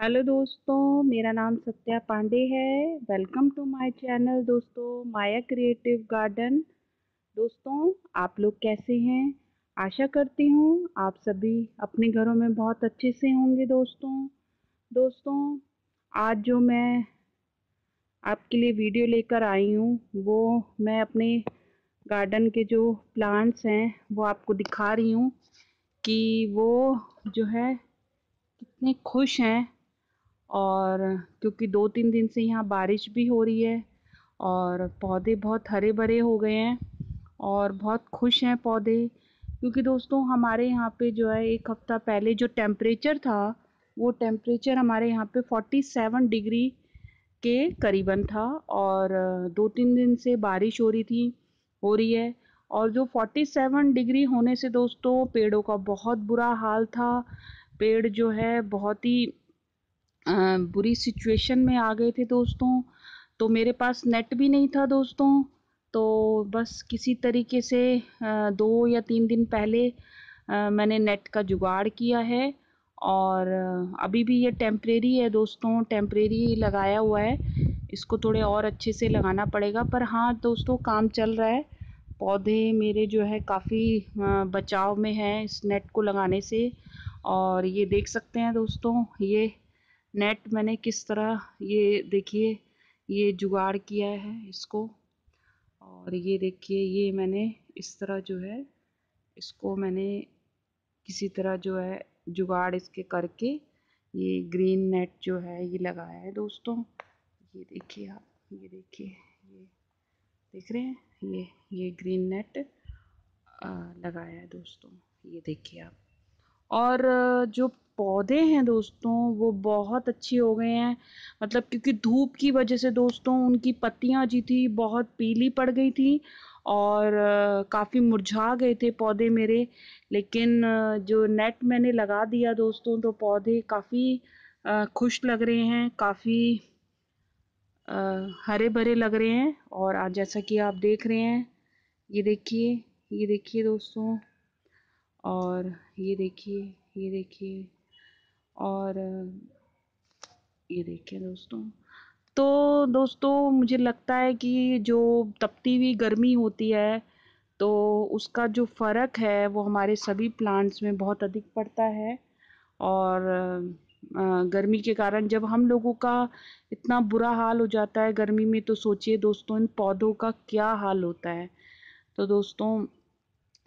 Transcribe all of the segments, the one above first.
hello दोस्तों मेरा नाम सत्या पांडे है वेलकम टू माय चैनल दोस्तों माया क्रिएटिव गार्डन दोस्तों आप लोग कैसे हैं आशा करती हूँ आप सभी अपने घरों में बहुत अच्छे से होंगे दोस्तों दोस्तों आज जो मैं आपके लिए वीडियो लेकर आई हूँ वो मैं अपने गार्डन के जो प्लांट्स हैं वो आपको दिखा रही हूँ कि वो जो है कितने खुश हैं और क्योंकि दो तीन दिन से यहाँ बारिश भी हो रही है और पौधे बहुत हरे भरे हो गए हैं और बहुत खुश हैं पौधे क्योंकि दोस्तों हमारे यहाँ पे जो है एक हफ़्ता पहले जो टेम्परेचर था वो टेम्परेचर हमारे यहाँ पे 47 डिग्री के करीबन था और दो तीन दिन से बारिश हो रही थी हो रही है और जो 47 डिग्री होने से दोस्तों पेड़ों का बहुत बुरा हाल था पेड़ जो है बहुत ही बुरी सिचुएशन में आ गए थे दोस्तों तो मेरे पास नेट भी नहीं था दोस्तों तो बस किसी तरीके से दो या तीन दिन पहले मैंने नेट का जुगाड़ किया है और अभी भी ये टेम्प्रेरी है दोस्तों टेम्प्रेरी लगाया हुआ है इसको थोड़े और अच्छे से लगाना पड़ेगा पर हाँ दोस्तों काम चल रहा है पौधे मेरे जो है काफ़ी बचाव में हैं इस नेट को लगाने से और ये देख सकते हैं दोस्तों ये नेट मैंने किस तरह ये देखिए ये जुगाड़ किया है इसको और ये देखिए ये मैंने इस तरह जो है इसको मैंने किसी तरह जो है जुगाड़ इसके करके ये ग्रीन नेट जो है ये लगाया है दोस्तों ये देखिए आप ये देखिए ये देख रहे हैं ये ये ग्रीन नेट लगाया है दोस्तों ये देखिए आप और जो पौधे हैं दोस्तों वो बहुत अच्छे हो गए हैं मतलब क्योंकि धूप की वजह से दोस्तों उनकी पत्तियां जी थी बहुत पीली पड़ गई थी और काफ़ी मुरझा गए थे पौधे मेरे लेकिन जो नेट मैंने लगा दिया दोस्तों तो पौधे काफ़ी खुश लग रहे हैं काफ़ी हरे भरे लग रहे हैं और आज जैसा कि आप देख रहे हैं ये देखिए ये देखिए दोस्तों और ये देखिए ये देखिए और ये देखिए दोस्तों तो दोस्तों मुझे लगता है कि जो तपती हुई गर्मी होती है तो उसका जो फ़र्क है वो हमारे सभी प्लांट्स में बहुत अधिक पड़ता है और गर्मी के कारण जब हम लोगों का इतना बुरा हाल हो जाता है गर्मी में तो सोचिए दोस्तों इन पौधों का क्या हाल होता है तो दोस्तों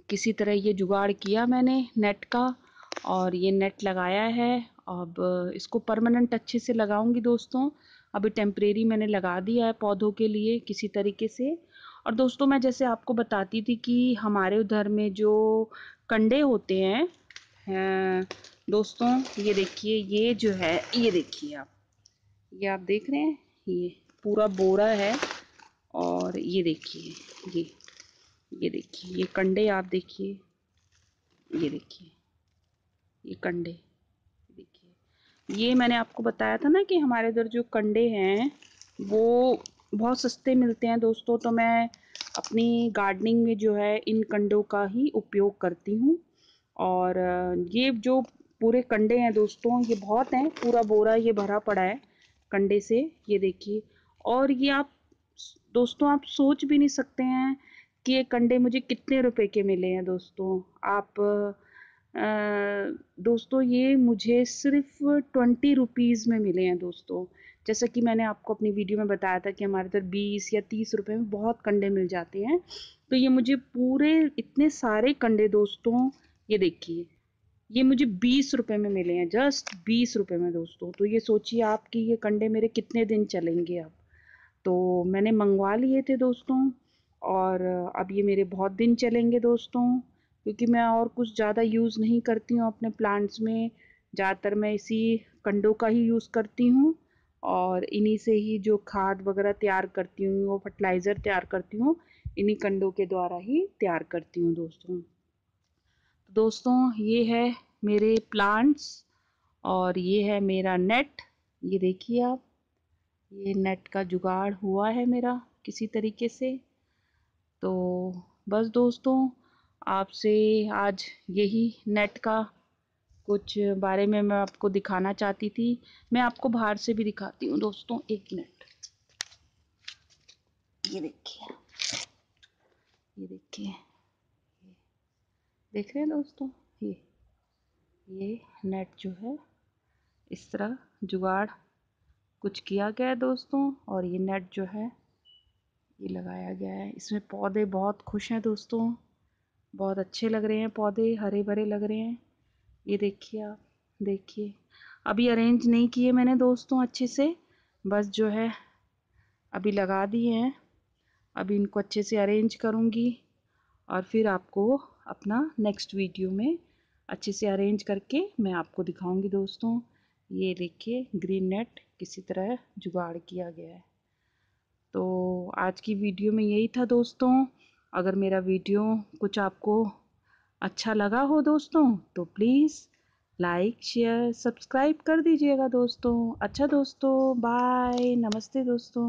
किसी तरह ये जुगाड़ किया मैंने नेट का और ये नेट लगाया है अब इसको परमानेंट अच्छे से लगाऊंगी दोस्तों अभी टेम्परेरी मैंने लगा दिया है पौधों के लिए किसी तरीके से और दोस्तों मैं जैसे आपको बताती थी कि हमारे उधर में जो कंडे होते हैं है, दोस्तों ये देखिए ये जो है ये देखिए आप ये आप देख रहे हैं ये पूरा बोरा है और ये देखिए ये ये देखिए ये कंडे आप देखिए ये देखिए ये कंडे देखिए ये मैंने आपको बताया था ना कि हमारे इधर जो कंडे हैं वो बहुत सस्ते मिलते हैं दोस्तों तो मैं अपनी गार्डनिंग में जो है इन कंडों का ही उपयोग करती हूँ और ये जो पूरे कंडे हैं दोस्तों ये बहुत हैं पूरा बोरा ये भरा पड़ा है कंडे से ये देखिए और ये आप दोस्तों आप सोच भी नहीं सकते हैं कि ये कंडे मुझे कितने रुपए के मिले हैं दोस्तों आप आ, दोस्तों ये मुझे सिर्फ ट्वेंटी रुपीज़ में मिले हैं दोस्तों जैसा कि मैंने आपको अपनी वीडियो में बताया था कि हमारे इधर बीस या तीस रुपए में बहुत कंडे मिल जाते हैं तो ये मुझे पूरे इतने सारे कंडे दोस्तों ये देखिए ये मुझे बीस रुपए में मिले हैं जस्ट बीस रुपए में दोस्तों तो ये सोचिए आप कि ये कंडे मेरे कितने दिन चलेंगे अब तो मैंने मंगवा लिए थे दोस्तों और अब ये मेरे बहुत दिन चलेंगे दोस्तों क्योंकि मैं और कुछ ज़्यादा यूज़ नहीं करती हूँ अपने प्लांट्स में ज़्यादातर मैं इसी कंडों का ही यूज़ करती हूँ और इन्हीं से ही जो खाद वगैरह तैयार करती हूँ वो फर्टिलाइज़र तैयार करती हूँ इन्हीं कंडों के द्वारा ही तैयार करती हूँ दोस्तों तो दोस्तों ये है मेरे प्लांट्स और ये है मेरा नेट ये देखिए आप ये नेट का जुगाड़ हुआ है मेरा किसी तरीके से तो बस दोस्तों आपसे आज यही नेट का कुछ बारे में मैं आपको दिखाना चाहती थी मैं आपको बाहर से भी दिखाती हूँ दोस्तों एक मिनट ये देखिए ये देखिए देख रहे हैं दोस्तों ये ये नेट जो है इस तरह जुगाड़ कुछ किया गया है दोस्तों और ये नेट जो है ये लगाया गया है इसमें पौधे बहुत खुश हैं दोस्तों बहुत अच्छे लग रहे हैं पौधे हरे भरे लग रहे हैं ये देखिए आप देखिए अभी अरेंज नहीं किए मैंने दोस्तों अच्छे से बस जो है अभी लगा दिए हैं अभी इनको अच्छे से अरेंज करूँगी और फिर आपको अपना नेक्स्ट वीडियो में अच्छे से अरेंज करके मैं आपको दिखाऊंगी दोस्तों ये देखिए ग्रीन नेट किसी तरह जुगाड़ किया गया है आज की वीडियो में यही था दोस्तों अगर मेरा वीडियो कुछ आपको अच्छा लगा हो दोस्तों तो प्लीज़ लाइक शेयर सब्सक्राइब कर दीजिएगा दोस्तों अच्छा दोस्तों बाय नमस्ते दोस्तों